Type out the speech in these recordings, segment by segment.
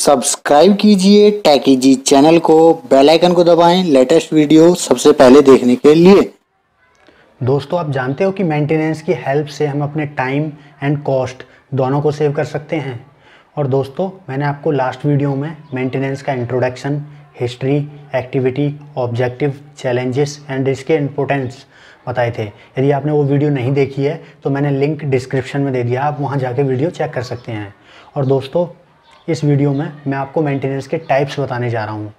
subscribe कीजिए टैकीजी channel को बेल आइकन को दबाएं लेटेस्ट वीडियो सबसे पहले देखने के लिए दोस्तों आप जानते हो कि मेंटेनेंस की हेल्प से हम अपने टाइम एंड कॉस्ट दोनों को सेव कर सकते हैं और दोस्तों मैंने आपको लास्ट वीडियो में मेंटेनेंस का introduction history activity objective challenges and इसके इम्पोर्टेंस बताए थे यदि आपने वो वीडियो नहीं देखी है तो मैंने लिंक डिस्क्रिप्शन में दे दिया आप वहाँ जाके वीडियो चेक कर सकते हैं और दोस्तों इस वीडियो में मैं आपको मेंटेनेंस के टाइप्स बताने जा रहा हूँ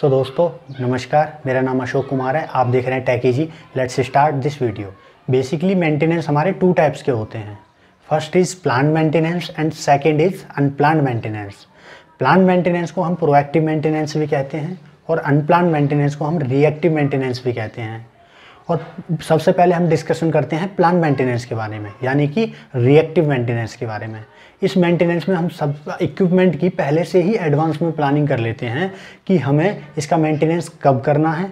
सो so, दोस्तों नमस्कार मेरा नाम अशोक कुमार है आप देख रहे हैं टैकेजी let's start this video basically maintenance हमारे टू टाइप्स के होते हैं first is planned maintenance and second is unplanned maintenance planned maintenance को हम प्रोएक्टिव मेंटेनेंस भी कहते हैं और अनप्लान मेंटेनेंस को हम रिएक्टिव मेंटेनेंस भी कहते हैं और सबसे पहले हम डिस्कशन करते हैं प्लान मेंटेनेंस के बारे में यानी कि रिएक्टिव मेंटेनेंस के बारे में इस मेंटेनेंस में हम सब इक्विपमेंट की पहले से ही एडवांस में प्लानिंग कर लेते हैं कि हमें इसका मेंटेनेंस कब करना है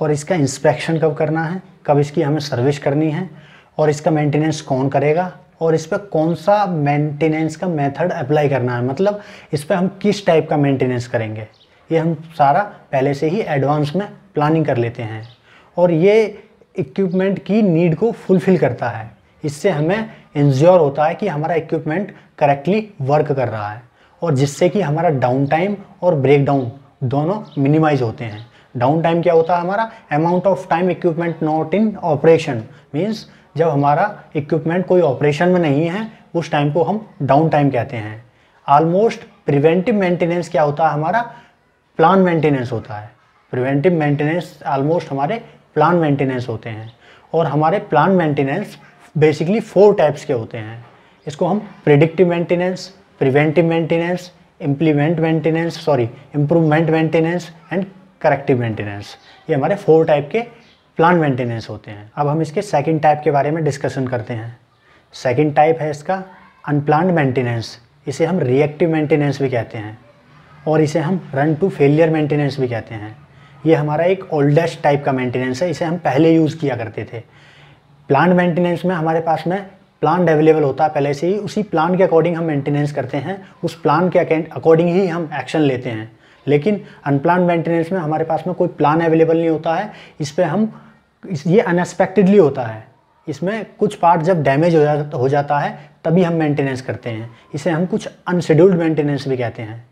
और इसका इंस्पेक्शन कब करना है कब इसकी हमें सर्विस करनी है और इसका मेंटेनेंस कौन करेगा और इस पर कौन सा मेंटेनेंस का मेथड अप्लाई करना है मतलब इस पर हम किस टाइप का मेंटेनेंस करेंगे ये हम सारा पहले से ही एडवांस में प्लानिंग कर लेते हैं और ये इक्विपमेंट की नीड को फुलफिल करता है इससे हमें इंज्योर होता है कि हमारा इक्विपमेंट करेक्टली वर्क कर रहा है और जिससे कि हमारा डाउन टाइम और ब्रेक डाउन दोनों मिनिमाइज होते हैं डाउन टाइम क्या होता है हमारा amount of time equipment not in operation means जब हमारा इक्विपमेंट कोई ऑपरेशन में नहीं है उस टाइम को हम डाउन टाइम कहते हैं ऑलमोस्ट प्रिवेंटिव मेंटेनेंस क्या होता है हमारा प्लान मेंटेनेंस होता है प्रिवेंटिव मेंटेनेंस ऑलमोस्ट हमारे प्लान मेंटेनेंस होते हैं और हमारे planned maintenance basically four types के होते हैं इसको हम predictive maintenance preventive maintenance implement maintenance sorry improvement maintenance and corrective maintenance ये हमारे फोर टाइप के प्लान मेंटेनेंस होते हैं अब हम इसके सेकंड टाइप के बारे में डिस्कशन करते हैं सेकंड टाइप है इसका अनप्लान मेंटेनेंस इसे हम रिएक्टिव मेंटेनेंस भी कहते हैं और इसे हम रन टू फेलियर मेंटेनेंस भी कहते हैं ये हमारा एक ओल्डेस्ट टाइप का मेंटेनेंस है इसे हम पहले यूज़ किया करते थे प्लांट मेंटेनेंस में हमारे पास में प्लांट अवेलेबल होता है पहले से ही उसी प्लांट के अकॉर्डिंग हम मेंटेनेंस करते हैं उस प्लान के अकॉर्डिंग ही हम एक्शन लेते हैं लेकिन अनप्लान मेंटेनेंस में हमारे पास में कोई प्लान अवेलेबल नहीं होता है इस पर हम ये अनएक्सपेक्टेडली होता है इसमें कुछ पार्ट जब डैमेज हो, जा, हो जाता है तभी हम मेंटेनेंस करते हैं इसे हम कुछ अनशेड्यूल्ड मेंटेनेंस भी कहते हैं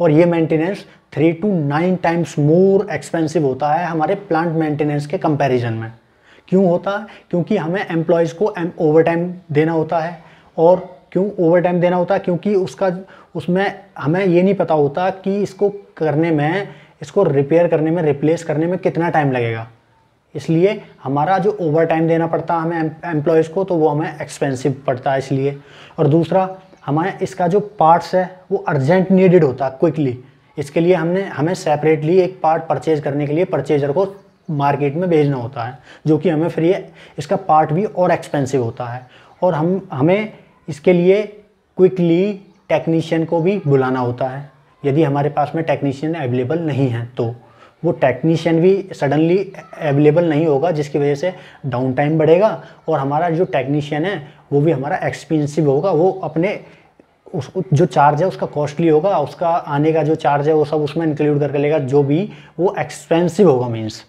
और ये maintenance three to nine times more expensive होता है हमारे प्लांट मेंटेनेंस के कंपैरिजन में क्यों होता है क्योंकि हमें एम्प्लॉयज़ को ओवर टाइम देना होता है और क्यों ओवर टाइम देना होता है क्योंकि उसका उसमें हमें ये नहीं पता होता कि इसको करने में इसको रिपेयर करने में रिप्लेस करने में कितना टाइम लगेगा इसलिए हमारा जो ओवर टाइम देना पड़ता है हमें एम्प्लॉयज़ को तो वो हमें एक्सपेंसिव पड़ता है इसलिए और दूसरा हमारे इसका जो पार्ट्स है वो अर्जेंट नीडेड होता है क्विकली इसके लिए हमने हमें सेपरेटली एक पार्ट परचेज करने के लिए परचेजर को मार्केट में भेजना होता है जो कि हमें फ्री है इसका पार्ट भी और एक्सपेंसिव होता है और हम हमें इसके लिए क्विकली टेक्नीशियन को भी बुलाना होता है यदि हमारे पास में टेक्नीशियन अवेलेबल नहीं है तो वो टेक्नीशियन भी सडनली अवेलेबल नहीं होगा जिसकी वजह से डाउन टाइम बढ़ेगा और हमारा जो टेक्नीशियन है वो भी हमारा एक्सपेंसिव होगा वो अपने उस जो चार्ज है उसका कॉस्टली होगा उसका आने का जो चार्ज है वो सब उसमें इंक्लूड करके लेगा जो भी वो एक्सपेंसिव होगा मीन्स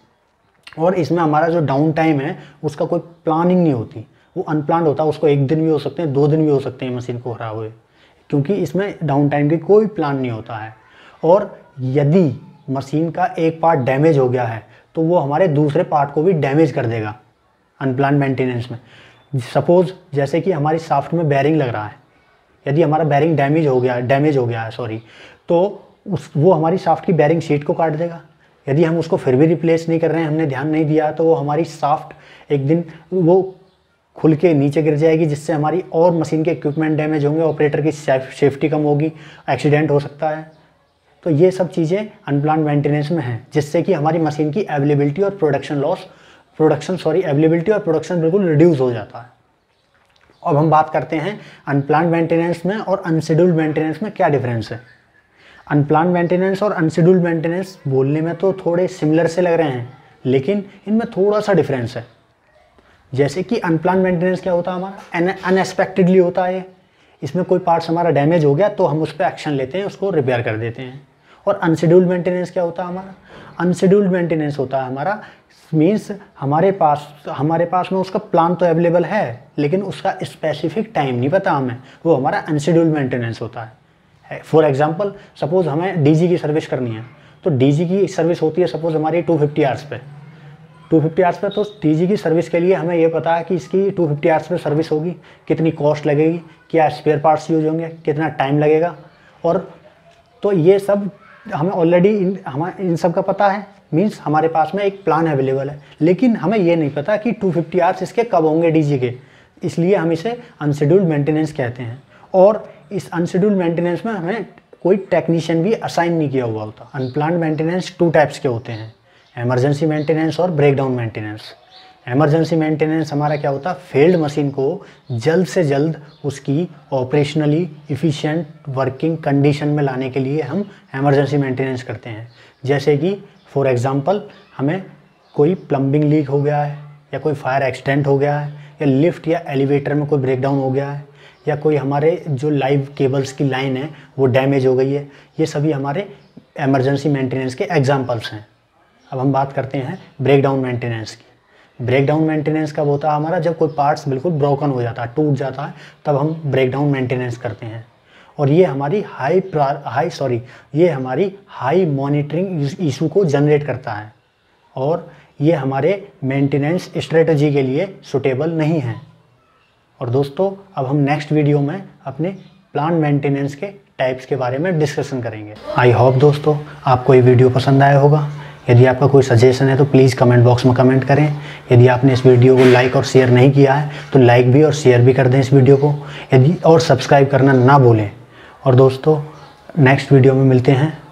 और इसमें हमारा जो डाउन टाइम है उसका कोई प्लानिंग नहीं होती वो अनप्लान होता है उसको एक दिन भी हो सकते हैं दो दिन भी हो सकते हैं मशीन को खराब हुए क्योंकि इसमें डाउन टाइम की कोई प्लान नहीं होता है और यदि मशीन का एक पार्ट डैमेज हो गया है तो वो हमारे दूसरे पार्ट को भी डैमेज कर देगा अनप्लान मेंटेनेंस में सपोज़ जैसे कि हमारी साफ्ट में बैरिंग लग रहा है यदि हमारा बैरिंग डैमेज हो गया डैमेज हो गया है सॉरी तो उस वो हमारी साफ्ट की बैरिंग सीट को काट देगा यदि हम उसको फिर भी रिप्लेस नहीं कर रहे हैं हमने ध्यान नहीं दिया तो वो हमारी साफ्ट एक दिन वो खुल के नीचे गिर जाएगी जिससे हमारी और मशीन के इक्विपमेंट डैमेज होंगे ऑपरेटर की सेफ्टी कम होगी एक्सीडेंट हो सकता है तो ये सब चीज़ें अनप्लान मेंटेनेंस में हैं जिससे कि हमारी मशीन की एवेलेबिलिटी और production loss production sorry availability और प्रोडक्शन बिल्कुल रिड्यूस हो जाता है अब हम बात करते हैं अनप्लान मेंटेनेंस में और अनशेड्यूल्ड मेंटेनेंस में क्या डिफरेंस है अनप्लान मेंटेनेंस और अनशेड्यूल्ड मेंटेनेंस बोलने में तो थोड़े सिमिलर से लग रहे हैं लेकिन इनमें थोड़ा सा डिफरेंस है जैसे कि अनप्लान मेंटेनेंस क्या होता है हमारा अनएक्सपेक्टेडली होता है इसमें कोई पार्ट्स हमारा डैमेज हो गया तो हम उस पर एक्शन लेते हैं उसको रिपेयर कर देते हैं और अनशेड्यूल्ड मेंटेनेंस क्या होता है हमारा अनशेड्यूल्ड मेंटेनेंस होता है हमारा मीन्स हमारे पास हमारे पास में उसका प्लान तो अवेलेबल है लेकिन उसका स्पेसिफिक टाइम नहीं पता हमें वो हमारा अनशेड्यूल्ड मेंटेनेंस होता है फॉर एग्जाम्पल सपोज़ हमें डीजी की सर्विस करनी है तो डीजी की सर्विस होती है सपोज़ हमारी टू फिफ्टी आवर्स पे टू फिफ्टी आवर्स पर तो टी की सर्विस के लिए हमें यह पता है कि इसकी टू फिफ्टी आवर्स पर सर्विस होगी कितनी कॉस्ट लगेगी क्या स्पेयर पार्ट्स यूज होंगे कितना टाइम लगेगा और तो ये सब हमें ऑलरेडी इन हमारे इन सब का पता है मीन्स हमारे पास में एक प्लान अवेलेबल है लेकिन हमें ये नहीं पता कि 250 फिफ्टी आवर्स इसके कब होंगे डीजी के इसलिए हम इसे अनशेड्यूल्ड मेंटेनेंस कहते हैं और इस अनशेड्यूल्ड मेंटेनेंस में हमें कोई टेक्नीशियन भी असाइन नहीं किया हुआ होता अनप्लान मेंटेनेंस टू टाइप्स के होते हैं एमरजेंसी मेंटेनेंस और ब्रेकडाउन मेंटेनेंस एमरजेंसी मेंटेनेंस हमारा क्या होता है फेल्ड मशीन को जल्द से जल्द उसकी ऑपरेशनली इफ़िशेंट वर्किंग कंडीशन में लाने के लिए हम एमरजेंसी मेंटेनेंस करते हैं जैसे कि फॉर एग्ज़ाम्पल हमें कोई प्लम्बिंग लीक हो गया है या कोई फायर एक्सीडेंट हो गया है या लिफ्ट या एलिवेटर में कोई ब्रेकडाउन हो गया है या कोई हमारे जो लाइव केबल्स की लाइन है वो डैमेज हो गई है ये सभी हमारे एमरजेंसी मेंटेनेंस के एग्ज़ाम्पल्स हैं अब हम बात करते हैं ब्रेकडाउन मेंटेनेंस की ब्रेकडाउन मेंटेनेंस कब होता है हमारा जब कोई पार्ट्स बिल्कुल ब्रोकन हो जाता है टूट जाता है तब हम ब्रेकडाउन मेंटेनेंस करते हैं और ये हमारी हाई हाई सॉरी ये हमारी हाई मॉनिटरिंग इशू को जनरेट करता है और ये हमारे मेंटेनेंस स्ट्रेटजी के लिए सुटेबल नहीं है और दोस्तों अब हम नेक्स्ट वीडियो में अपने प्लान मेंटेनेंस के टाइप्स के बारे में डिस्कशन करेंगे आई होप दोस्तों आपको ये वीडियो पसंद आया होगा यदि आपका कोई सजेशन है तो प्लीज़ कमेंट बॉक्स में कमेंट करें यदि आपने इस वीडियो को लाइक और शेयर नहीं किया है तो लाइक भी और शेयर भी कर दें इस वीडियो को यदि और सब्सक्राइब करना ना भूलें और दोस्तों नेक्स्ट वीडियो में मिलते हैं